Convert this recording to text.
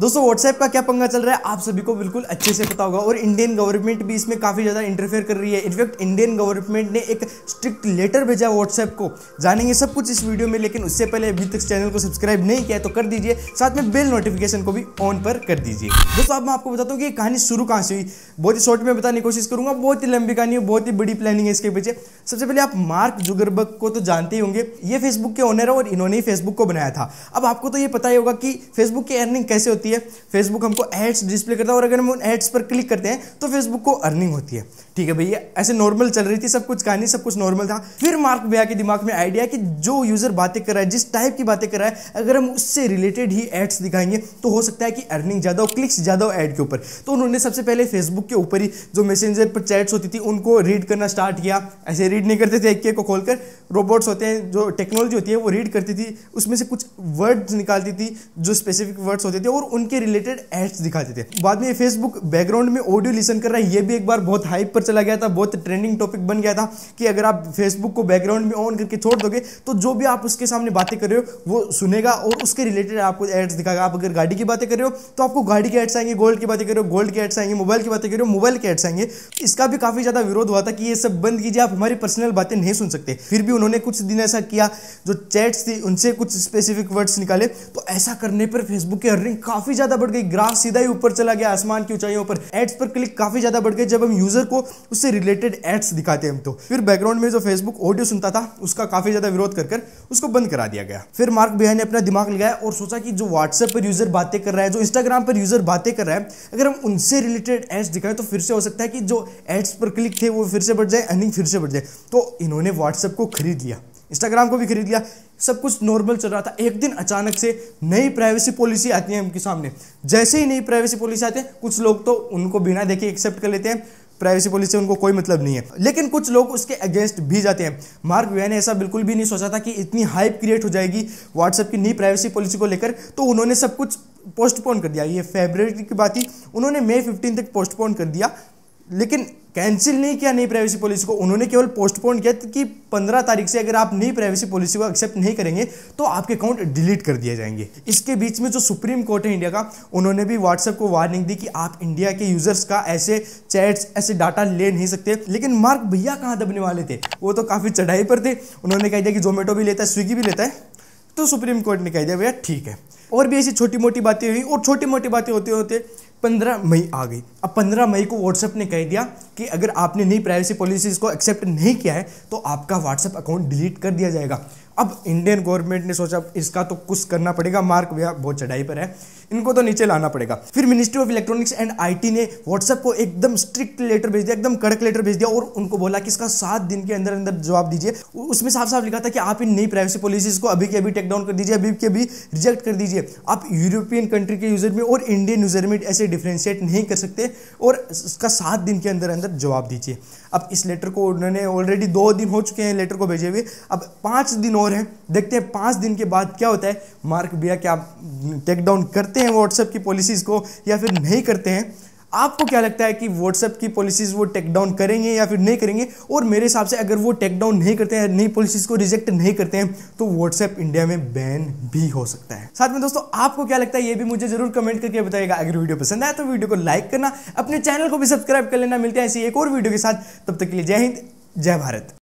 दोस्तों व्हाट्सएप का क्या पंगा चल रहा है आप सभी को बिल्कुल अच्छे से पता होगा और इंडियन गवर्नमेंट भी इसमें काफ़ी ज़्यादा इंटरफेयर कर रही है इनफैक्ट इंडियन गवर्नमेंट ने एक स्ट्रिक्ट लेटर भेजा व्हाट्सएप को जानेंगे सब कुछ इस वीडियो में लेकिन उससे पहले अभी तक चैनल को सब्सक्राइब नहीं किया तो कर दीजिए साथ में बेल नोटिफिकेशन को भी ऑन पर कर दीजिए दोस्तों अब मैं आपको बताता हूँ कि कहानी शुरू कहाँ से हुई बहुत ही शॉर्ट में बताने की कोशिश करूंगा बहुत ही लंबी कहानी है बहुत ही बड़ी प्लानिंग है इसके पीछे सबसे पहले आप मार्क जुगरबक को तो जानते ही होंगे ये फेसबुक के ओनर है और इन्होंने ही फेसबुक को बनाया था अब आपको तो ये पता ही होगा कि फेसबुक की अर्निंग कैसे होती करती है फेसबुक हमको एड्स डिस्प्ले करता है और अगर हम उन एड्स पर क्लिक करते हैं तो फेसबुक को अर्निंग होती है ठीक है भैया ऐसे नॉर्मल चल रही थी सब कुछ कहानी सब कुछ नॉर्मल था फिर मार्क भैया के दिमाग में आइडिया कि जो यूजर बातें कर रहा है जिस टाइप की बातें कर रहा है अगर हम उससे रिलेटेड ही एड्स दिखाएंगे तो हो सकता है कि अर्निंग ज़्यादा हो क्लिक्स ज़्यादा हो एड के ऊपर तो उन्होंने सबसे पहले फेसबुक के ऊपर ही जो मैसेंजर पर चैट्स होती थी उनको रीड करना स्टार्ट किया ऐसे रीड नहीं करते थे एक एक को खोलकर रोबोट्स होते हैं जो टेक्नोलॉजी होती है वो रीड करती थी उसमें से कुछ वर्ड्स निकालती थी जो स्पेसिफिक वर्ड्स होते थे और उनके रिलेटेड एड्स दिखाते थे बाद में फेसबुक बैकग्राउंड में ऑडियो लिसन कर रहा है ये भी एक बार बहुत हाइप पर चला गया था बहुत ट्रेंडिंग टॉपिक बन गया था कि अगर आप फेसबुक को बैकग्राउंड में ऑन करके छोड़ दोगे तो जो भी आप उसके सामने बातें कर रहे हो वो सुनेगा और उसके रिलेटेड आपको एड्स दिखाएगा आप अगर गाड़ी की बातें कर रहे हो तो आपको गाड़ी के एड्स आएंगे गोल्ड की बातें कर रहे हो गोल्ड के एड्स आएंगे मोबाइल की बातें कर रहे हो मोबाइल के एड्स आएंगे इसका भी काफी ज्यादा विरोध हुआ था कि ये सब बंद कीजिए आप हमारी पर्सनल बातें नहीं सुन सकते फिर भी उन्होंने कुछ दिन ऐसा किया जो चैट्स थी उनसे कुछ स्पेसिफिक वर्ड्स निकाले तो ऐसा करने पर फेसबुक की अर्निंग काफ़ी ज़्यादा बढ़ गई ग्राफ सीधा ही ऊपर चला गया आसमान की ऊंचाइयों पर एड्स पर क्लिक काफ़ी ज़्यादा बढ़ गए जब हम यूज़र को उससे रिलेटेड एड्स दिखाते हम तो फिर बैकग्राउंड में जो फेसबुक ऑडियो सुनता था उसका काफ़ी ज़्यादा विरोध कर उसको बंद करा दिया गया फिर मार्क बिहार ने अपना दिमाग लगाया और सोचा कि जो व्हाट्सएप पर यूज़र बातें कर रहा है जो इंस्टाग्राम पर यूज़र बातें कर रहा है अगर हम उनसे रिलेटेड एड्स दिखाएं तो फिर से हो सकता है कि जो एड्स पर क्लिक थे वो फिर से बढ़ जाए अर्निंग फिर से बढ़ जाए तो इन्होंने व्हाट्सएप को खरीद लिया इंस्टाग्राम को भी खरीद लिया सब कुछ नॉर्मल चल रहा था एक दिन अचानक से नई प्राइवेसी पॉलिसी आती है उनके सामने जैसे ही नई प्राइवेसी पॉलिसी आती है कुछ लोग तो उनको बिना देखे एक्सेप्ट कर लेते हैं प्राइवेसी पॉलिसी उनको कोई मतलब नहीं है लेकिन कुछ लोग उसके अगेंस्ट भी जाते हैं मार्क वे ने ऐसा बिल्कुल भी नहीं सोचा था कि इतनी हाइप क्रिएट हो जाएगी व्हाट्सएप की नई प्राइवेसी पॉलिसी को लेकर तो उन्होंने सब कुछ पोस्टपोन कर दिया ये फेबर की बात थी उन्होंने मई फिफ्टीन तक पोस्टपोन कर दिया लेकिन कैंसिल नहीं किया नई प्राइवेसी पॉलिसी को उन्होंने केवल पोस्टपोन किया कि 15 तारीख से अगर आप नई प्राइवेसी पॉलिसी को एक्सेप्ट नहीं करेंगे तो आपके अकाउंट डिलीट कर दिए जाएंगे इसके बीच में जो सुप्रीम कोर्ट है इंडिया का उन्होंने भी व्हाट्सएप को वार्निंग दी कि आप इंडिया के यूजर्स का ऐसे चैट्स ऐसे डाटा ले नहीं सकते लेकिन मार्क भैया कहाँ दबने वाले थे वो तो काफ़ी चढ़ाई पर थे उन्होंने कह दिया कि जोमेटो भी लेता है स्विगी भी लेता है तो सुप्रीम कोर्ट ने कह दिया भैया ठीक है और भी ऐसी छोटी मोटी बातें हुई और छोटी मोटी बातें होते होते पंद्रह मई आ गई अब पंद्रह मई को व्हाट्सएप ने कह दिया कि अगर आपने नई प्राइवेसी पॉलिसीज़ को एक्सेप्ट नहीं किया है तो आपका व्हाट्सएप अकाउंट डिलीट कर दिया जाएगा अब इंडियन गवर्नमेंट ने सोचा इसका तो कुछ करना पड़ेगा मार्क भैया बहुत चढ़ाई पर है इनको तो नीचे लाना पड़ेगा फिर ministry of electronics and IT ने व्हाट्सएप को एकदम स्ट्रिक्ट लेटर भेज दिया एकदम कड़क लेटर भेज दिया और उनको बोला कि इसका सात दिन के अंदर अंदर जवाब दीजिए उसमें साफ साफ लिखा था कि आप इन नई प्राइवेसी पॉलिसीज को अभी के अभी टेक डाउन कर दीजिए अभी के अभी रिजेक्ट कर दीजिए आप यूरोपियन कंट्री के यूजर में और इंडियन यूजर में ऐसे डिफ्रेंशिएट नहीं कर सकते और इसका सात दिन के अंदर अंदर जवाब दीजिए अब इस लेटर को उन्होंने ऑलरेडी दो दिन हो चुके हैं लेटर को भेजे हुए अब पाँच दिन और हैं देखते हैं पाँच दिन के बाद क्या होता है मार्क बिया क्या टेकडाउन करते हैं हैं व्हाट्सएप की पॉलिसीज़ को या फिर नहीं करते हैं आपको क्या लगता है कि व्हाट्सएप की पॉलिसीज़ वो टेक डाउन करेंगे या फिर नहीं करेंगे और मेरे हिसाब से अगर वो टेक डाउन नहीं करते हैं नई पॉलिसीज़ को रिजेक्ट नहीं करते हैं तो व्हाट्सएप इंडिया में बैन भी हो सकता है साथ में दोस्तों आपको क्या लगता है ये भी मुझे जरूर कमेंट करके बताइएगा अगर वीडियो पसंद आए तो वीडियो को लाइक करना अपने चैनल को भी सब्सक्राइब कर लेना मिलते हैं ऐसी एक और वीडियो के साथ तब तक के लिए जय हिंद जय भारत